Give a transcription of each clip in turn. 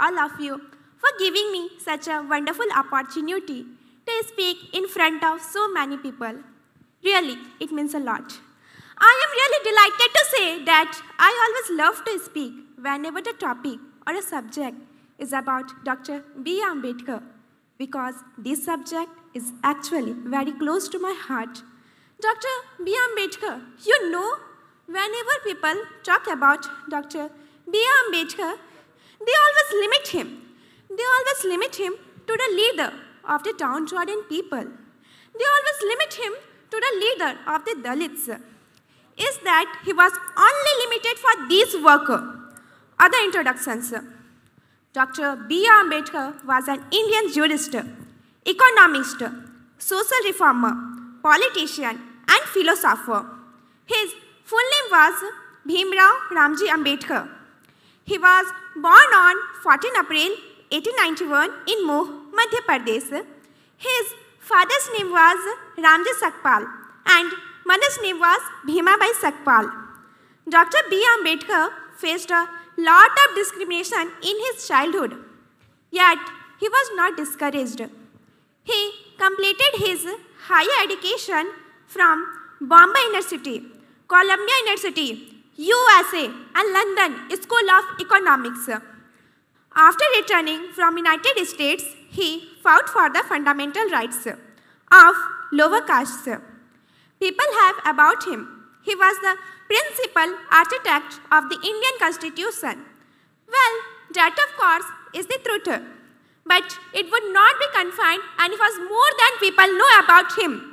all of you, for giving me such a wonderful opportunity to speak in front of so many people. Really, it means a lot. I am really delighted to say that I always love to speak whenever the topic or a subject is about Dr. B. Ambedkar because this subject is actually very close to my heart. Dr. B. Ambedkar, you know, whenever people talk about Dr. B. Ambedkar, they always limit him. They always limit him to the leader of the downtrodden people. They always limit him to the leader of the Dalits. Is that he was only limited for these workers. Other introductions. Dr. B.R. Ambedkar was an Indian jurist, economist, social reformer, politician, and philosopher. His full name was Bhimrao Ramji Ambedkar. He was born on 14 April 1891 in Moh, Madhya Pradesh. His father's name was Ramji Sakpal and mother's name was Bhimabai Sakpal. Dr. B. Ambedkar faced a lot of discrimination in his childhood, yet he was not discouraged. He completed his higher education from Bombay University, Columbia University, USA and London School of Economics. After returning from United States, he fought for the fundamental rights of lower castes. People have about him. He was the principal architect of the Indian Constitution. Well, that of course is the truth. But it would not be confined and it was more than people know about him.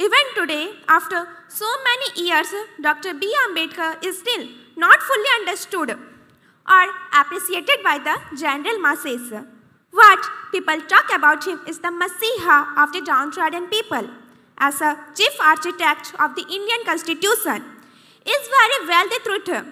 Even today, after so many years, Dr. B. Ambedkar is still not fully understood or appreciated by the general masses. What people talk about him is the Messiah of the downtrodden people. As a chief architect of the Indian Constitution, is very well the truth.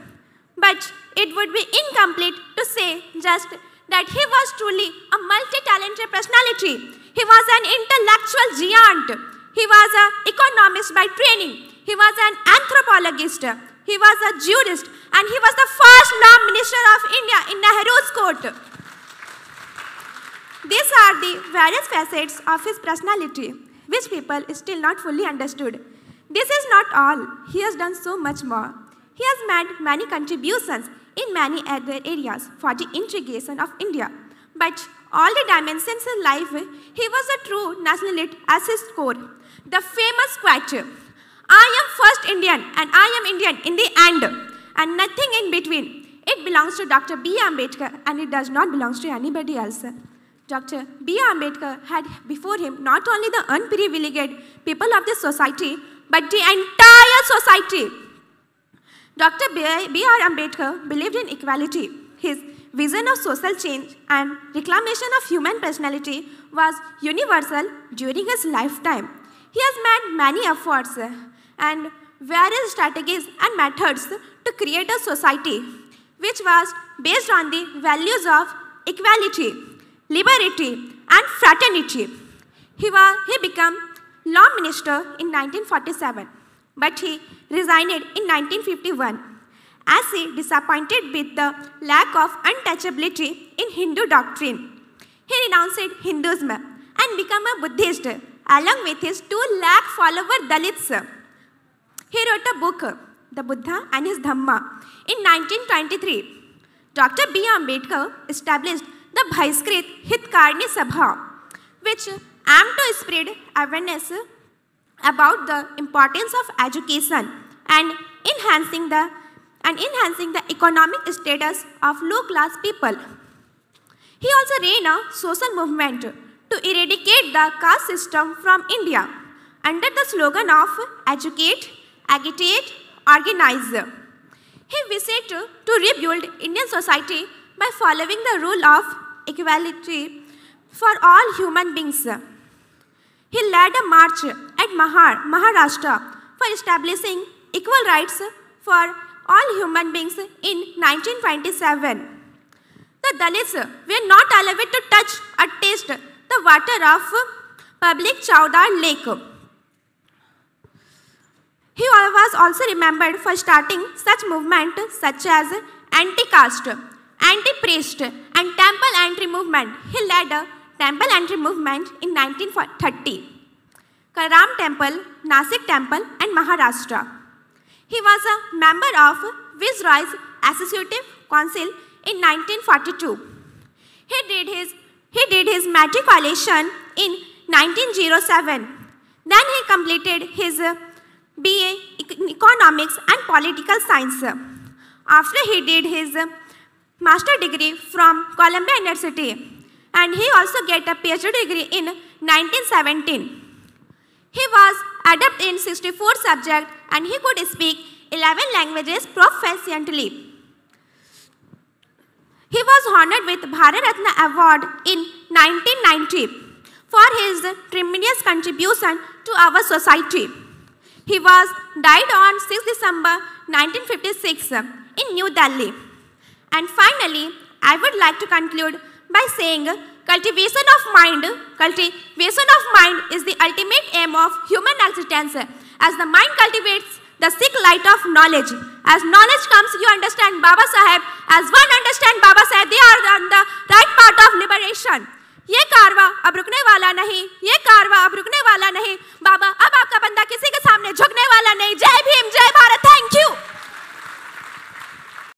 But it would be incomplete to say just that he was truly a multi-talented personality. He was an intellectual giant he was an economist by training. He was an anthropologist. He was a jurist. And he was the first law minister of India in Nehru's court. These are the various facets of his personality, which people still not fully understood. This is not all. He has done so much more. He has made many contributions in many other areas for the integration of India. But all the dimensions of life, he was a true nationalist as his core. The famous quote, I am first Indian and I am Indian in the end and nothing in between. It belongs to Dr. B. Ambedkar and it does not belong to anybody else. Dr. B. Ambedkar had before him not only the unprivileged people of the society, but the entire society. Dr. B. R. Ambedkar believed in equality. His vision of social change and reclamation of human personality was universal during his lifetime. He has made many efforts and various strategies and methods to create a society which was based on the values of equality, liberty, and fraternity. He, was, he became law minister in 1947, but he resigned in 1951 as he disappointed with the lack of untouchability in Hindu doctrine. He renounced Hinduism and became a Buddhist along with his 2 lakh follower Dalits. He wrote a book, The Buddha and His Dhamma, in 1923. Dr. B. Ambedkar established the Bhaiskrit Hitkarni Sabha, which aimed to spread awareness about the importance of education and enhancing the and enhancing the economic status of low-class people. He also ran a social movement to eradicate the caste system from India under the slogan of Educate, Agitate, Organize. He wished to rebuild Indian society by following the rule of equality for all human beings. He led a march at Mahar, Maharashtra for establishing equal rights for all human beings in 1927. The Dalits were not allowed to touch or taste the water of public Chowdar Lake. He was also remembered for starting such movements such as anti-caste, anti-priest and temple entry movement. He led a temple entry movement in 1930. Karam Temple, Nasik Temple and Maharashtra. He was a member of Viceroy's Associative Council in 1942. He did his, he did his matriculation in 1907. Then he completed his BA in Economics and Political Science. After he did his master degree from Columbia University and he also get a PhD degree in 1917. He was adept in 64 subjects and he could speak 11 languages proficiently. He was honored with Bharat Ratna Award in 1990 for his tremendous contribution to our society. He was died on 6 December 1956 in New Delhi. And finally, I would like to conclude by saying cultivation of mind, cultivation of mind is the ultimate aim of human existence as the mind cultivates the sick light of knowledge. As knowledge comes, you understand Baba Sahib. As one understands, Baba Sahib, they are